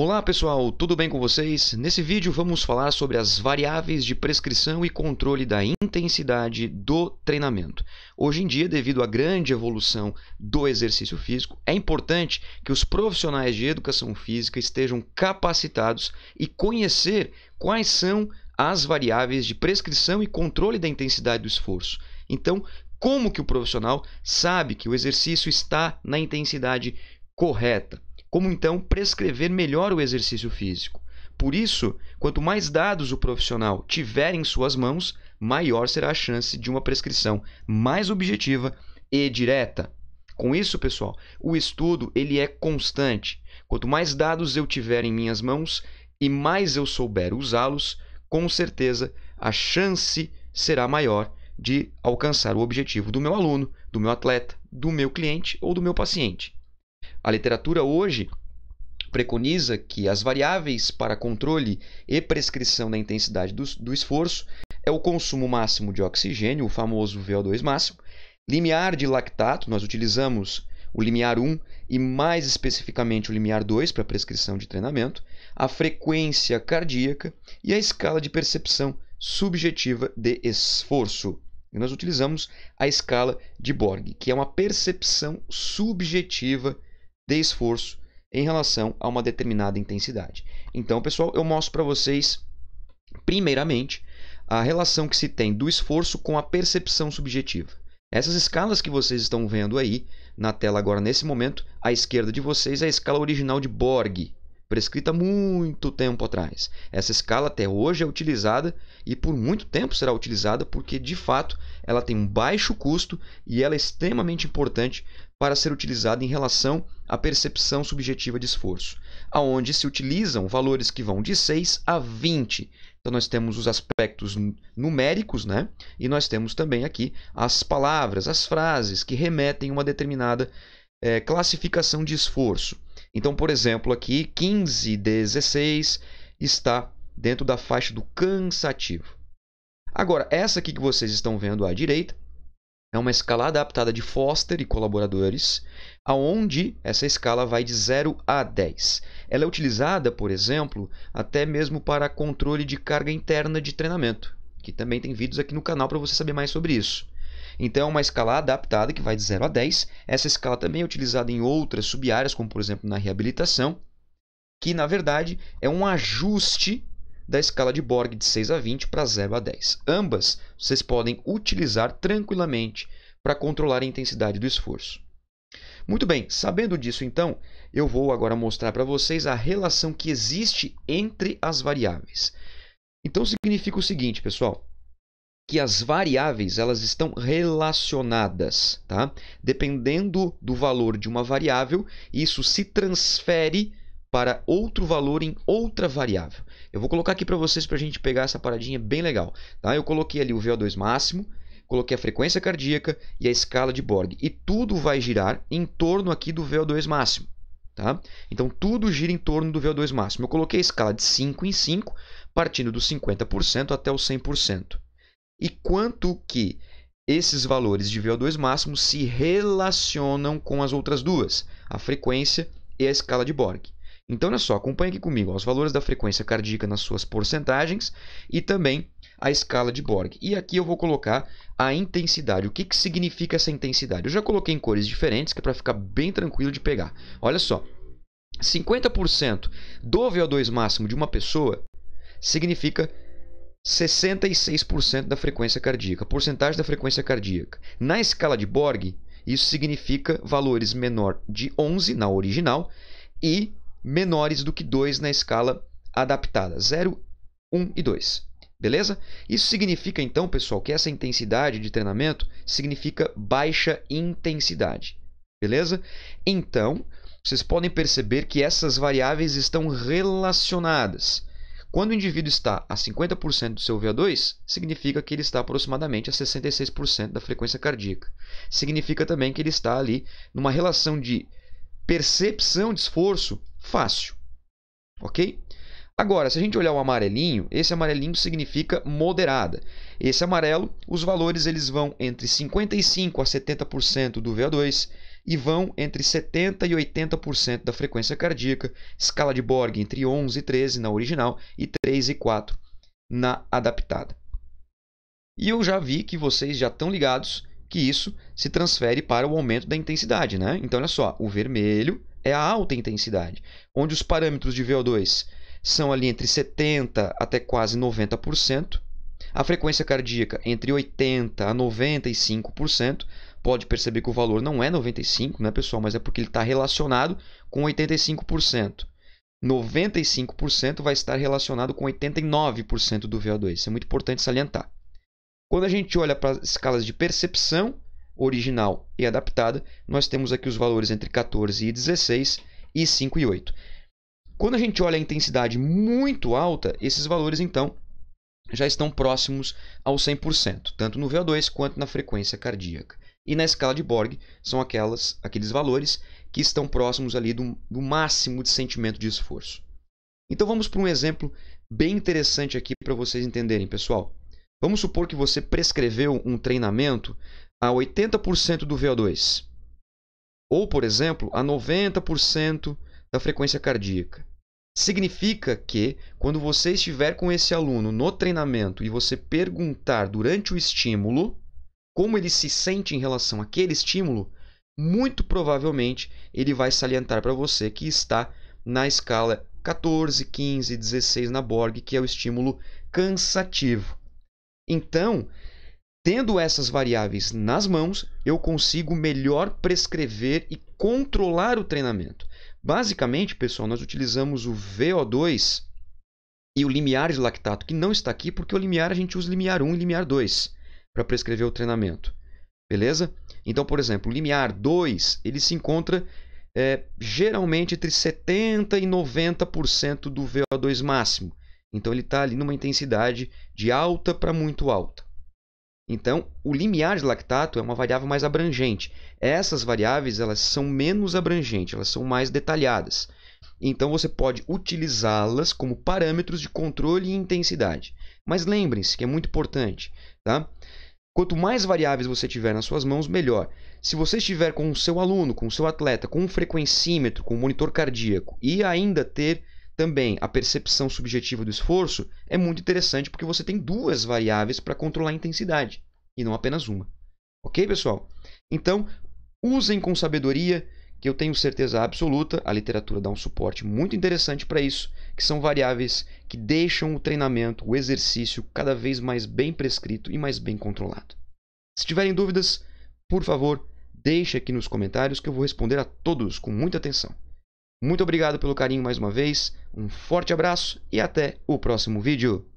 Olá pessoal, tudo bem com vocês? Nesse vídeo vamos falar sobre as variáveis de prescrição e controle da intensidade do treinamento. Hoje em dia, devido à grande evolução do exercício físico, é importante que os profissionais de educação física estejam capacitados e conhecer quais são as variáveis de prescrição e controle da intensidade do esforço. Então, como que o profissional sabe que o exercício está na intensidade correta? como então prescrever melhor o exercício físico. Por isso, quanto mais dados o profissional tiver em suas mãos, maior será a chance de uma prescrição mais objetiva e direta. Com isso, pessoal, o estudo ele é constante. Quanto mais dados eu tiver em minhas mãos e mais eu souber usá-los, com certeza a chance será maior de alcançar o objetivo do meu aluno, do meu atleta, do meu cliente ou do meu paciente. A literatura hoje preconiza que as variáveis para controle e prescrição da intensidade do, do esforço é o consumo máximo de oxigênio, o famoso VO2 máximo, limiar de lactato, nós utilizamos o limiar 1 e mais especificamente o limiar 2 para prescrição de treinamento, a frequência cardíaca e a escala de percepção subjetiva de esforço. E nós utilizamos a escala de Borg, que é uma percepção subjetiva de esforço em relação a uma determinada intensidade. Então, pessoal, eu mostro para vocês, primeiramente, a relação que se tem do esforço com a percepção subjetiva. Essas escalas que vocês estão vendo aí na tela agora nesse momento, à esquerda de vocês é a escala original de Borg, prescrita muito tempo atrás. Essa escala até hoje é utilizada e por muito tempo será utilizada porque, de fato, ela tem um baixo custo e ela é extremamente importante para ser utilizada em relação à percepção subjetiva de esforço, aonde se utilizam valores que vão de 6 a 20. Então nós temos os aspectos numéricos, né? E nós temos também aqui as palavras, as frases que remetem a uma determinada é, classificação de esforço. Então, por exemplo, aqui 15, 16 está dentro da faixa do cansativo. Agora, essa aqui que vocês estão vendo à direita é uma escala adaptada de Foster e colaboradores, aonde essa escala vai de 0 a 10. Ela é utilizada, por exemplo, até mesmo para controle de carga interna de treinamento, que também tem vídeos aqui no canal para você saber mais sobre isso. Então, é uma escala adaptada que vai de 0 a 10. Essa escala também é utilizada em outras sub-áreas, como por exemplo na reabilitação, que na verdade é um ajuste da escala de Borg de 6 a 20 para 0 a 10. Ambas vocês podem utilizar tranquilamente para controlar a intensidade do esforço. Muito bem, sabendo disso então, eu vou agora mostrar para vocês a relação que existe entre as variáveis. Então significa o seguinte, pessoal: que as variáveis elas estão relacionadas, tá? Dependendo do valor de uma variável, isso se transfere para outro valor em outra variável. Eu vou colocar aqui para vocês para a gente pegar essa paradinha bem legal, tá? Eu coloquei ali o VO2 máximo, coloquei a frequência cardíaca e a escala de Borg e tudo vai girar em torno aqui do VO2 máximo. Tá? Então, tudo gira em torno do VO2 máximo. Eu coloquei a escala de 5 em 5, partindo do 50% até o 100% e quanto que esses valores de VO2 máximo se relacionam com as outras duas, a frequência e a escala de Borg. Então, olha só, acompanhe aqui comigo os valores da frequência cardíaca nas suas porcentagens e também a escala de Borg. E aqui eu vou colocar a intensidade. O que, que significa essa intensidade? Eu já coloquei em cores diferentes, que é para ficar bem tranquilo de pegar. Olha só, 50% do VO2 máximo de uma pessoa significa 66% da frequência cardíaca, porcentagem da frequência cardíaca. Na escala de Borg, isso significa valores menor de 11 na original e menores do que 2 na escala adaptada, 0, 1 e 2. Beleza? Isso significa então, pessoal, que essa intensidade de treinamento significa baixa intensidade. Beleza? Então, vocês podem perceber que essas variáveis estão relacionadas. Quando o indivíduo está a 50% do seu VO2, significa que ele está aproximadamente a 66% da frequência cardíaca. Significa também que ele está ali numa relação de percepção de esforço fácil. Ok? Agora, se a gente olhar o amarelinho, esse amarelinho significa moderada. Esse amarelo, os valores eles vão entre 55 a 70% do VO2, e vão entre 70% e 80% da frequência cardíaca, escala de Borg entre 11 e 13 na original e 3 e 4 na adaptada. E eu já vi que vocês já estão ligados que isso se transfere para o aumento da intensidade, né? Então, olha só, o vermelho é a alta intensidade, onde os parâmetros de VO2 são ali entre 70% até quase 90%, a frequência cardíaca entre 80% a 95%, pode perceber que o valor não é 95, né, pessoal? Mas é porque ele está relacionado com 85%. 95% vai estar relacionado com 89% do VO2. Isso é muito importante salientar. Quando a gente olha para as escalas de percepção original e adaptada, nós temos aqui os valores entre 14 e 16 e 5 e 8. Quando a gente olha a intensidade muito alta, esses valores então já estão próximos ao 100%, tanto no VO2 quanto na frequência cardíaca. E na escala de Borg são aquelas, aqueles valores que estão próximos ali do, do máximo de sentimento de esforço. Então vamos para um exemplo bem interessante aqui para vocês entenderem, pessoal. Vamos supor que você prescreveu um treinamento a 80% do VO2, ou, por exemplo, a 90% da frequência cardíaca. Significa que, quando você estiver com esse aluno no treinamento e você perguntar durante o estímulo, como ele se sente em relação àquele estímulo, muito provavelmente ele vai salientar para você que está na escala 14, 15, 16 na Borg, que é o estímulo cansativo. Então, tendo essas variáveis nas mãos, eu consigo melhor prescrever e controlar o treinamento. Basicamente, pessoal, nós utilizamos o VO2 e o limiar de lactato, que não está aqui porque o limiar a gente usa limiar 1 e limiar 2 para prescrever o treinamento. Beleza? Então, por exemplo, o limiar 2 ele se encontra é, geralmente entre 70% e 90% do VO2 máximo. Então, ele está ali numa intensidade de alta para muito alta. Então, o limiar de lactato é uma variável mais abrangente. Essas variáveis elas são menos abrangentes, elas são mais detalhadas. Então, você pode utilizá-las como parâmetros de controle e intensidade. Mas lembrem-se que é muito importante, tá? Quanto mais variáveis você tiver nas suas mãos, melhor. Se você estiver com o seu aluno, com o seu atleta, com um frequencímetro, com um monitor cardíaco e ainda ter também a percepção subjetiva do esforço, é muito interessante porque você tem duas variáveis para controlar a intensidade e não apenas uma. Ok, pessoal? Então, usem com sabedoria, que eu tenho certeza absoluta, a literatura dá um suporte muito interessante para isso que são variáveis que deixam o treinamento, o exercício cada vez mais bem prescrito e mais bem controlado. Se tiverem dúvidas, por favor, deixe aqui nos comentários que eu vou responder a todos com muita atenção. Muito obrigado pelo carinho mais uma vez, um forte abraço e até o próximo vídeo.